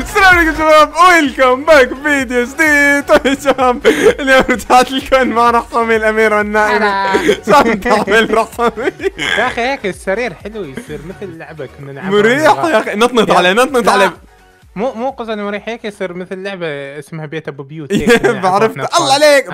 السلام عليكم شباب ويلكم باك فيديو جديد طيب شباب اليوم رجعت لكم مع رقمي الامير النائمة سام تعمل رقمي يا اخي هيك السرير حلو يصير مثل اللعبة كنا نلعبها مريح يا اخي نطنط عليه نطنط عليه مو مو قصد مريح هيك يصير مثل لعبه اسمها بيت ابو بيوت بعرفت الله عليك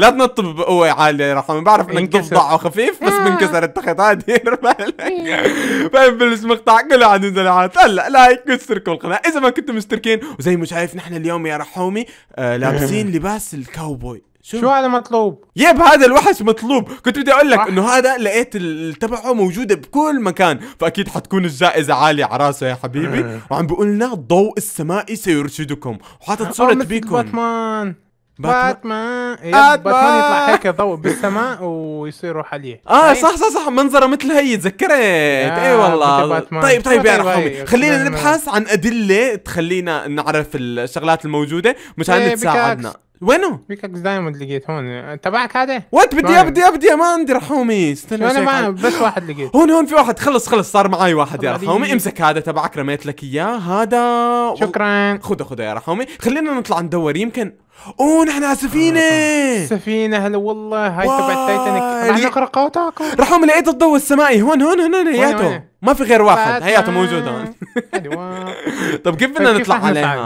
لا تنط بقوه عاليه يا رحمه بعرف انك ضفدع خفيف بس بنكسر منكسر طيب فاهم بالمقطع كله عن ينزل هلا لايك واشتركوا القناه اذا ما كنتم مشتركين وزي ما شايف نحن اليوم يا رحومي آه، لابسين لباس الكاوبوي شو, شو هذا مطلوب؟ يب هذا الوحش مطلوب كنت بدي اقول لك انه هذا لقيت تبعه موجوده بكل مكان فاكيد حتكون الجائزه عاليه على راسه يا حبيبي وعم بيقول لنا الضوء السمائي سيرشدكم وحاطط آه، صوره بيكم باتمان باتمان باتمان يطلع هيك ضوء بالسماء ويصير روح عليه اه طيب. صح صح صح منظره مثل هي تذكرت اي والله طيب طيب يا رحمي خلينا نبحث عن ادله تخلينا نعرف الشغلات الموجوده مشان طيب، تساعدنا وينو؟ بيكاكس دايموند لقيت هون تبعك هذا؟ وات بدي اياه بدي ابدي ابدي ما عندي رحومي استنى انا ما بس واحد لقيت هون هون في واحد خلص خلص صار معي واحد يا رحومي امسك هذا تبعك رميت لك اياه هذا شكرا خذه خذه يا رحومي خلينا نطلع ندور يمكن اوه نحن على سفينة آه، سفينة هلا والله هاي تبع التايتنك رح نقرا قوتاكو رحم لقيت الضوء السمائي هون هون هون هياته ما في غير واحد هياته موجود هون أيوة. طب كيف بدنا نطلع عليها؟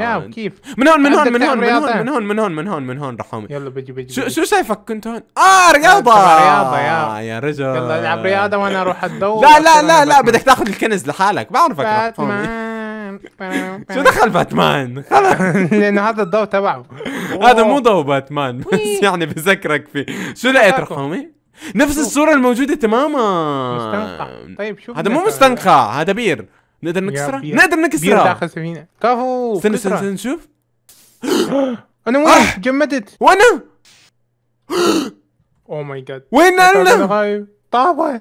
يا كيف؟ من هون من هون من هون من هون من هون من هون من هون من هون رحومي يلا بجي بجي شو شو شايفك كنت هون؟ اه رياضة رياضة يا يا رجل يلا العب رياضة وانا اروح الضوء لا لا لا لا بدك تاخذ الكنز لحالك بعرفك رحومي شو دخل باتمان؟ خلص لانه هذا الضوء تبعه هذا مو ضوء باتمان بس يعني بذكرك فيه شو لقيت رقمي؟ نفس الصورة الموجودة تماما مستنقع طيب شوف هذا مو مستنقع هذا بير نقدر نكسره؟ نقدر نكسره بير داخل سفينة كفو استنى استنى نشوف انا وين آه. جمدت وانا او ماي جاد وين انا؟ طابة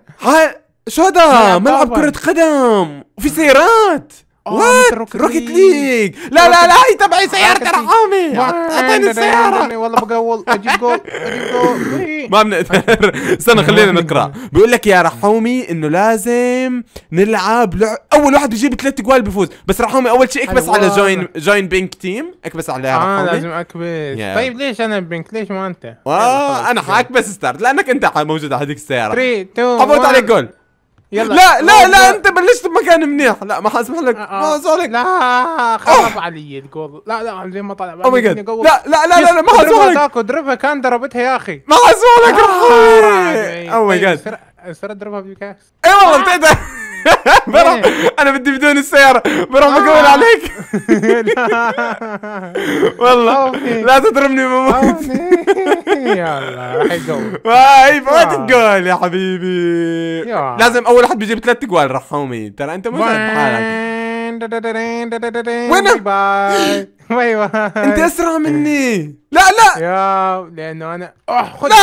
شو هذا؟ ملعب كرة قدم وفي سيارات وات روكيت ليج لا لا لا هي تبعي سيارتي يا عمي اعطيني السياره والله بقول اجيب جول اجيب جول ما بنقدر استنى خلينا نقرا بيقول لك يا رحومي انه لازم نلعب لع... اول واحد بيجيب ثلاث جوال بفوز بس رحومي اول شيء اكبس على جوين جوين بينك تيم اكبس على آه، رحومي اه لازم اكبس طيب ليش انا بينك ليش ما انت؟ اه انا حاكبس ستارت لانك انت موجود على هذيك السياره 3 2 حفوت عليك جول يلا لا لا لا انت بلشت بمكان منيح لا ما حاسمح لك آه، آه. ما اسمح لك لا خرب علي الجول لا لا زي ما طلع oh اوه لا لا لا لا ما حاسمح لك تاكو دربها كان ضربتها يا اخي ما حاسمح لك اوه ماي جاد اصير اضربها بالكاس اي والله انت آه. إيه بروح إيه. انا بدي بدون السياره بروح بقول آه. عليك والله لا تضربني بموت يلا راح يقول واي فوت جول يا حبيبي لازم اول حد بيجيب ثلاث جوال رحومي ترى انت مو حالك وين باي ايوه انت اسرع مني لا لا يا لانه انا اوه خد لا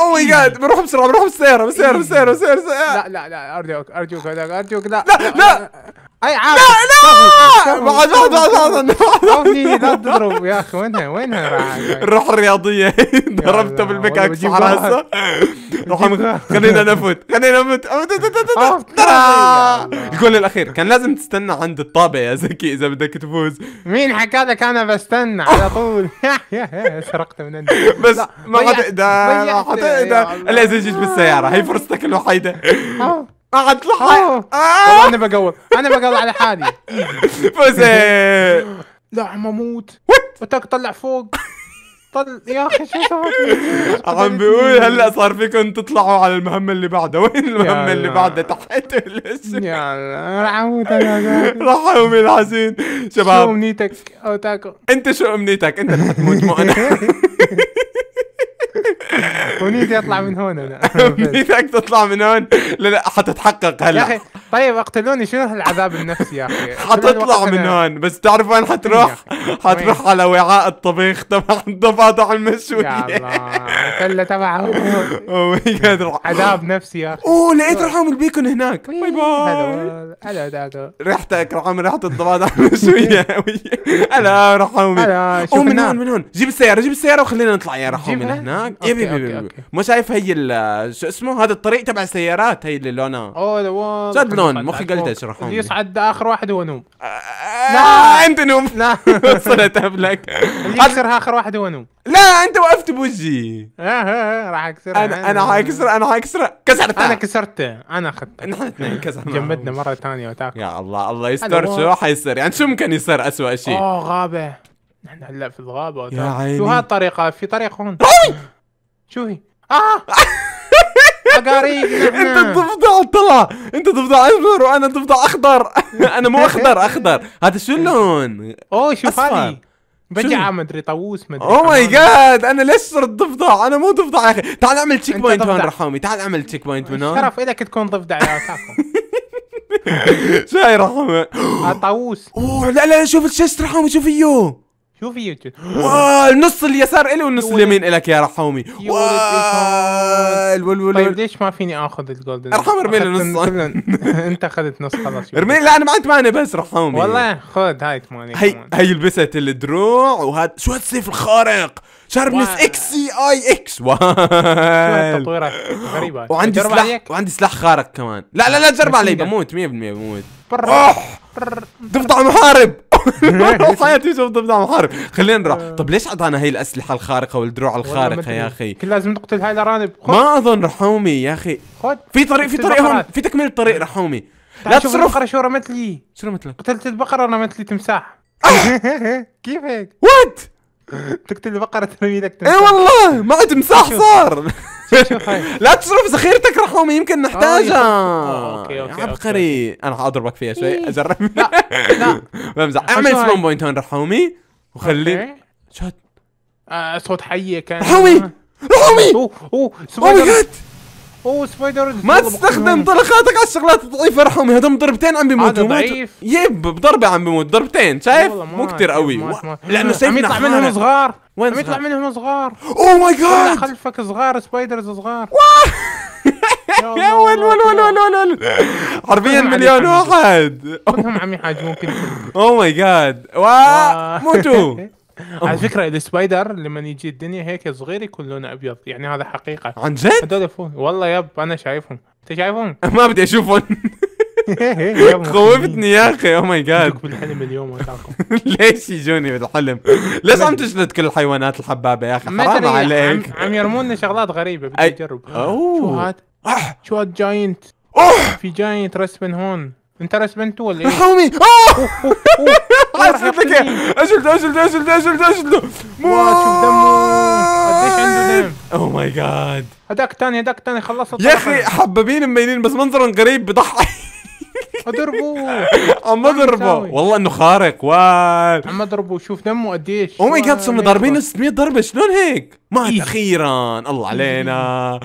او ماي جاد بروح بسرعه بروح بالسياره بالسياره إيه. بالسياره بالسياره لا لا لا ارجوك ارجوك ارجوك لا لا لا اي عادي لا لا بعد بعد بعد بعد لا تضرب يا اخي وينها وينها الروح الرياضيه ضربته بالبكاك على راسه خلينا نفوت خلينا نفوت الجول الاخير كان لازم تستنى عند الطابه يا زكي اذا بدك تفوز مين حكى لك انا بستنى على طول سرقت من انت بس ما حتقدر حتقدر الا اذا جيت بالسياره هي فرصتك الوحيده قعد لحالي آه. آه. انا بقول انا بقول على حالي فوزي لا عم اموت وتك طلع فوق طل يا اخي شو صار عم بيقول هلا صار فيكم تطلعوا على المهمه اللي بعدها وين المهمه اللي بعدها تحت يلا رح اموت انا رح امي الحزين شباب شو امنيتك او تاكو انت شو امنيتك انت رح تموت مو انا ونيتي اطلع من هون انا نيتك تطلع من هون لا لا حتتحقق هلا يا اخي طيب اقتلوني شنو هالعذاب النفسي يا اخي حتطلع من هون بس تعرف وين حتروح؟ حتروح على وعاء الطبيخ تبع الضفادع المشوي المشوية يا الله الفلة تبعه oh عذاب نفسي يا اخي اوه لقيت رحام البيكون هناك باي باي هلا هلا ريحتك رحام ريحة الضفادع المشوية هلا رحام هلا من هون من هون جيب السيارة جيب السيارة وخلينا نطلع يا رحام من هناك أوكي, أوكي, أوكي. مو شايف هي شو اسمه هذا الطريق تبع السيارات هي اللي لونها اوه لون لون مخي قلت اشرحهم اللي يصعد اخر واحد هو نوم آه، لا آه، انت نوم لا وصلت قبلك اللي يكسرها اخر واحد هو نوم لا انت وقفت بوجهي آه، راح اكسرها انا انا حكسر انا حكسر كسرتها انا كسرته انا اخذته نحن اثنين كسرنا جمدنا مره ثانيه وتاكل يا الله الله يستر شو حيصير يعني شو ممكن يصير اسوء شيء اوه غابه نحن هلا في الغابه يا عيني شو هالطريقه في طريق هون شوفي اه عقاريق انت الضفدع طلع انت ضفدع اصفر وانا ضفدع اخضر انا مو اخضر اخضر هذا شو اللون؟ اوه شوف هذه بجعة مدري طاووس مدري اوه ماي جاد انا ليش صرت ضفدع؟ انا مو ضفدع يا اخي تعال اعمل تشيك بوينت هون رحومي تعال اعمل تشيك بوينت من هون شرف الك تكون ضفدع يا كاكو شاي رحومي آه، طاووس اوه لا لا شوف الشيست رحومي شوف ايوه شو في يوتيوب واه النص اليسار الي والنص اليمين الك يا رحومي واه طيب ليش ما فيني اخذ الجولدن ارحم ارمي لي نص انت اخذت نص خلاص ارمي لا انا معي ثمانية بس رحومي والله خذ هاي ثمانية هي هي لبست الدروع وهذا شو السيف الخارق شاربنس اكس سي اي اكس واو تطويرك غريبة وعندي سلاح وعندي سلاح خارق كمان لا لا لا جرب علي بموت 100% بموت ضفدع محارب حياتي شفت ضبط محارب خلينا نروح آه. طب ليش اعطانا هي الاسلحه الخارقه والدروع الخارقه يا اخي كل لازم نقتل هاي الارانب ما اظن رحومي يا اخي خد في طريق في طريق هون في تكمله طريق آه. رحومي لا تصرف البقره شو رمت لي شو رمت لك قتلت البقره رمت لي تمساح آه. كيف هيك وات تقتل البقره ترمي لك إيه تمساح اي والله ما تمساح صار لا تصرف ذخيرتك رحومي يمكن نحتاجها آه، آه، اوكي اوكي عبقري انا حاضربك فيها شوي إيه. اجرب لا لا بمزح اعمل سبون بوينت هون رحومي وخلي شوت آه، صوت حيه كان رحومي رحومي اوه اوه سبحان oh الله هو سبايدر ما تستخدم طلقاتك على الشغلات الضعيفه رحمي هذول ضربتين عم بيموت هذا ضعيف يب بضربه عم بيموت ضربتين شايف مو كثير قوي لانه سيفنا عم يطلع منهم صغار وين عم يطلع منهم صغار اوه ماي جاد خلفك صغار سبايدرز صغار يا ول ول ول ول ول حرفيا مليون واحد كلهم عم يحاجمون كلهم oh اوه ماي جاد موتوا على فكره السبايدر لما يجي الدنيا هيك صغير يكون لونه ابيض يعني هذا حقيقه عن جد؟ هذول فوق والله يب انا شايفهم انت شايفهم؟ ما بدي اشوفهم خوفتني يا اخي او ماي جاد بالحلم اليوم ليش يجوني بالحلم؟ ليش عم تجلد كل الحيوانات الحبابه يا اخي حرام عليك عم يرمونا شغلات غريبه بدي اجرب شو هاد؟ شو هاد جاينت؟ في جاينت رسبن هون انت رسبنته ولا ايه؟ حومي حسبت لك اجلد اجلد اجلد اجلد اجلد موت شوف دمه قديش عنده دم اوه ماي oh جاد هذاك الثاني هذاك الثاني خلصت يا اخي حبابين مبينين بس منظرهم قريب بضحك اضربه عم اضربه والله انه خارق واو عم اضربه شوف دمه قديش او ماي جاد صرنا ضاربينه 600 ضربه شلون هيك؟ مات إيه. اخيرا الله علينا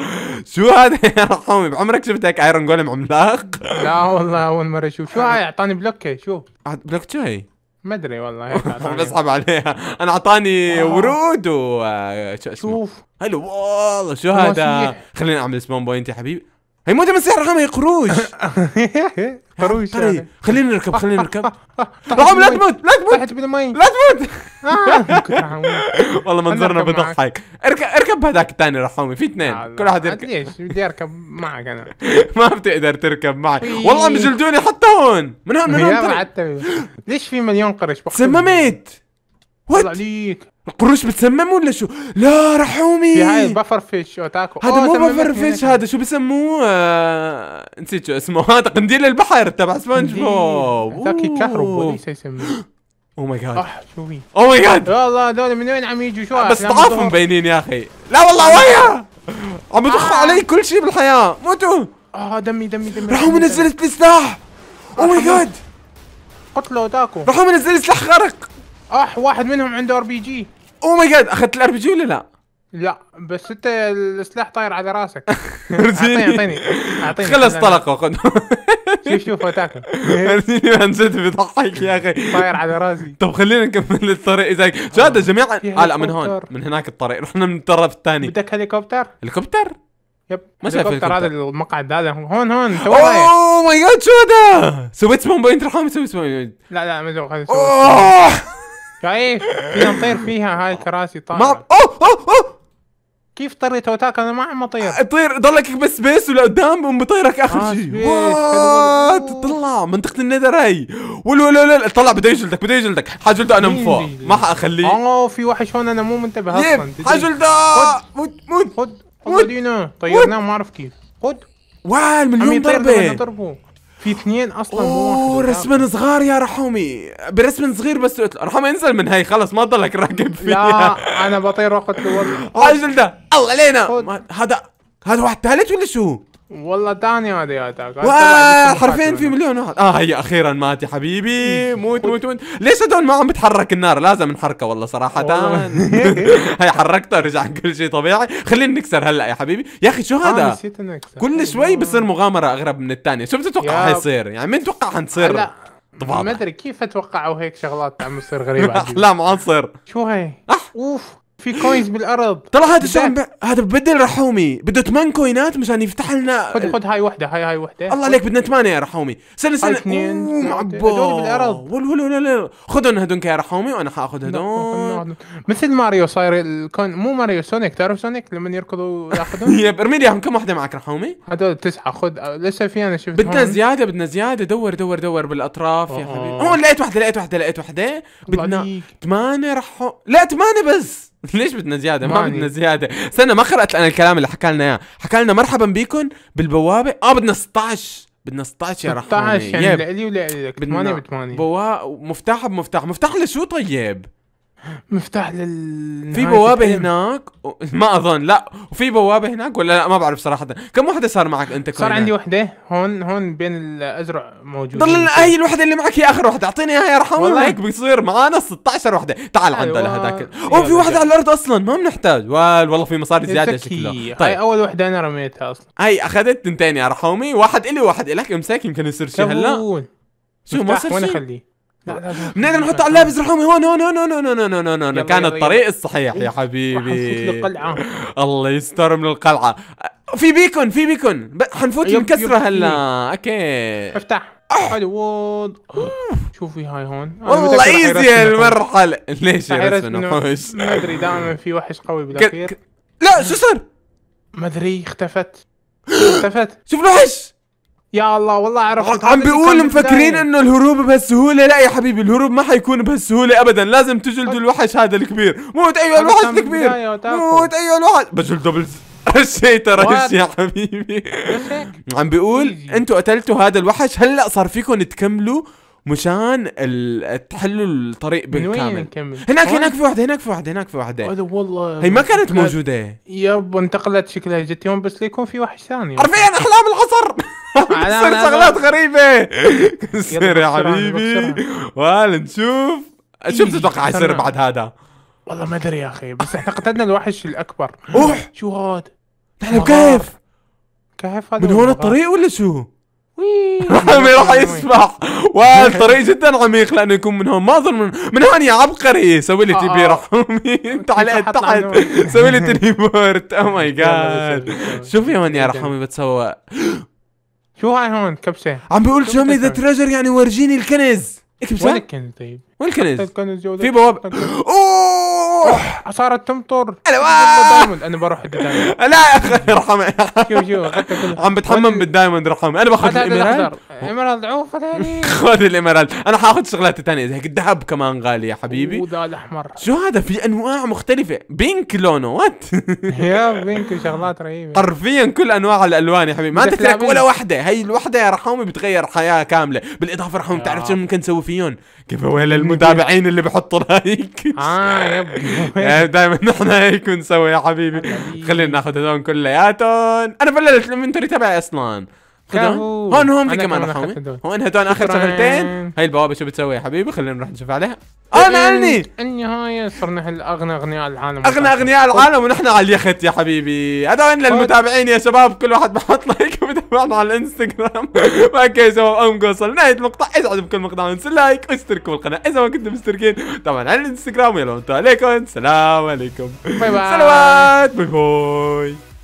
شو هذا يا رحومي بعمرك شفت هيك ايرون جولم عملاق؟ لا والله اول مره اشوف شو هاي اعطاني بلوكه شو بلوك شو هي؟ ما ادري والله هيك بسحب عليها انا اعطاني آه. ورود و آه، شو اسمه شوف هلا والله شو هذا خليني اعمل سبون بوينت يا حبيبي هي مو من سعرها ما هي قروش قروش يعني. خلينا نركب خلينا نركب لا تموت لا تموت تحت بالمي لا تموت آه. والله منظرنا بضحك اركب اركب هذاك الثاني رحومي في اثنين آه، كل واحد يركب ليش بدي اركب معك انا ما بتقدر تركب معي والله مجلدوني حتى هون من هون من هون ليش في مليون قرش سممت وات القروش بتسمم ولا شو؟ لا رحومي في هاي بفر فيش اوتاكو هذا مو بفر فيش هذا شو بسموه آه... نسيت شو اسمه هذا قنديل البحر تبع سبونج بوب ذاك كهرب يسموه او ماي جاد او ماي جاد والله هذول من وين عم يجوا شو آه، بس ضعاف مبينين يا اخي لا والله آه. ويا عم يضخوا آه. علي كل شيء بالحياه موتوا اه دمي دمي دمي رحومي نزلت لي سلاح oh او ماي جاد قتلوا اوتاكو رحومي نزلت سلاح غرق اح واحد منهم عنده ار بي جي او ماي جاد اخذت الار بي جي ولا لا؟ لا بس انت السلاح طاير على راسك اعطيني اعطيني اعطيني خلص طلقه خذ شوف شوف تاكل ارسلني هنزت بيضحك يا اخي طاير على راسي طب خلينا نكمل الطريق اذا شاد آه. جميعا آه لا من هون من هناك الطريق رحنا من الطرف الثاني بدك هليكوبتر؟ هليكوبتر؟ يب ما شايف هذا المقعد هذا هون هون اوه ماي جاد شو هذا؟ سويت سبون بوينت رحام سويت سبون بوينت لا لا ما بوينت شايف؟ في نطير فيها هاي الكراسي طالعة ما اوه اوه اوه كيف طريت اوتاك انا ما عم اطير طير ضلك بس بيس ولقدام ام بطيرك اخر شيء وات طلع منطقه النذر هي ول ول ول طلع بده يجلدك بده يجلدك حاجلده انا من فوق ما حاخليه اوه في وحش هون انا مو منتبه اصلا حاجلده موت موت خد خد طيرناه ما اعرف كيف خد وال مليون ضربه في اثنين اصلا مو رسم صغار يا رحومي برسم صغير بس قلت له رحومي انزل من هاي خلص ما ضلك راكب فيها لا انا بطير وقت له عجل ده الله علينا هذا هذا واحد ثالث ولا شو؟ والله ثاني ما دياتك حرفيا في مليون واحد اه هي اخيرا مات يا حبيبي موت موت موت ليش هدول ما عم بتحرك النار لازم نحركها والله صراحه هي حركتها رجع كل شيء طبيعي خلينا نكسر هلا يا حبيبي يا اخي شو هذا آه نسيت نكسر كل أيوة. شوي بصير مغامره اغرب من الثانيه شو بتتوقع حيصير يعني مين توقع حنصير طبعا ما ادري كيف اتوقعوا هيك شغلات عم تصير غريبه احلام معصر شو هي اوف في كوينز بالارض ترى هذا سؤال هذا بدل رحومي بده ثمان كوينات مشان يفتح لنا خذ خذ هاي وحده هاي هاي وحده الله عليك بدنا ثمانيه يا رحومي سنه سنه اثنين هدول بالارض ول ول ول خذهم هدونك يا رحومي وانا حاخذ هدون مثل ماريو صاير الكون مو ماريو سونيك تعرف سونيك لما يركضوا ياخذهم يب ارمي لي كم وحده معك رحومي هدول تسعه خذ لسه في انا شفت بدنا زياده بدنا زياده دور دور دور بالاطراف يا حبيبي هون لقيت وحده لقيت وحده لقيت وحده بدنا ثمانيه رحومي لا ثمانيه بس ليش بدنا زياده؟ ما بدنا زياده، استنى ما قرات انا الكلام اللي حكى لنا اياه، حكى لنا مرحبا بكم بالبوابه، اه بدنا 16 بدنا 16 يا رحمة 16 يعني لإلي ولإلك 8 ب 8 بوا... مفتاح بمفتاح، مفتاح لشو طيب؟ مفتاح لل في بوابه هناك و... ما اظن لا وفي بوابه هناك ولا لا ما بعرف صراحه كم وحده صار معك انت صار عندي وحده هون هون بين الازرع موجود ضل هي الوحده اللي معك هي اخر وحده اعطيني اياها رح والله هيك بيصير معانا 16 وحده تعال عندها لهداك او في وحده على الارض اصلا ما بنحتاج والله في مصاري زياده شكله طيب هاي اول وحده انا رميتها اصلا هي اخذت تنتين يا رحومي واحد الي وواحد الك امسك يمكن يصير شيء هلا شو ما صار شيء بنقدر نحط على اللابس رحومي هون هون هون هون هون هون هون هون كان الطريق الصحيح يا حبيبي الله يستر من القلعه في بيكون في بيكون حنفوت مكسره هلا اوكي افتح حلو شوفي هاي هون والله ايزي المرحله ليش يا وحوش ما ادري دائما في وحش قوي بالاخير لا شو صار ما ادري اختفت اختفت شوف الوحش يا الله والله عرفت عم بيقول مفكرين انه الهروب بهالسهوله لا يا حبيبي الهروب ما حيكون بهالسهوله ابدا لازم تجلدوا الوحش هذا الكبير موت ايوه الوحش الكبير موت ايوه الوحش بجلده بالز الشيء ترى يا حبيبي عم بيقول انتوا قتلتوا هذا الوحش هلا صار فيكم تكملوا مشان تحلوا الطريق بالكامل نكمل هناك هناك في وحده هناك في وحده هناك في وحده هذا والله هي ما كانت موجوده يب انتقلت شكلها جت يوم بس ليكون في وحش ثاني حرفيا احلام العصر بتصير شغلات غريبه كسر يا حبيبي وهل نشوف شو إيه، بتتوقع يصير بعد هذا؟ والله ما ادري يا اخي بس احنا قتلنا الوحش الاكبر اوح شو هاد؟ نحن بكيف كيف هذا من هون الطريق ولا شو؟ عمي راح يسمع والطريق جدا عميق لانه يكون من هون ما اظن من, من هون يا عبقري سوي لي تيبي رحمي تعلقت تحت سوي لي تليبورت او ماي جاد شوف يا هون يا رحومي بتسوق شو هاي هون كبسه عم بيقول شو ذا تريجر يعني ورجيني الكنز كبسه وين الكنز طيب؟ وين الكنز؟ الكنز في بوابه روح صارت تمطر انا دايموند انا بروح الدايموند لا يا اخي ارحمني شوف شوف عم بتحمم بالدايموند رحمني انا باخذ الاميرالد ايميرالد عوف خذ الاميرالد انا حاخذ شغلات ثانيه زي الذهب كمان غالي يا حبيبي وذا الاحمر شو هذا في انواع مختلفه بينك لونه وات يا بينك وشغلات رهيبه حرفيا كل انواع الالوان يا حبيبي ما تترك ولا وحده هي الوحده يا رحمي بتغير حياه كامله بالاضافه رحمي بتعرف شو ممكن نسوي فيهم كيف ويل المتابعين اللي بحطوا لايك اه يب يعني دائما نحن هيك بنسوي يا حبيبي خلينا ناخذ هذول كلياتهم انا بلشت الانفنتوري تبعي اصلا هون هون في كمان رحومي هون هدول اخر شغلتين هاي البوابه شو بتسوي يا حبيبي خلينا نروح نشوف عليها انا عني النهايه صرنا اغنى اغنياء العالم اغنى اغنياء العالم ونحن على اليخت يا حبيبي هذول للمتابعين يا شباب كل واحد بحط لايك وبتابعنا على الانستغرام اوكي يا شباب ام قوصل نهايه المقطع اذا عجبكم المقطع انسوا لايك واشتركوا بالقناه اذا ما كنتم مشتركين طبعا على الانستغرام ويلا عليكم السلام عليكم باي باي سلامات باي باي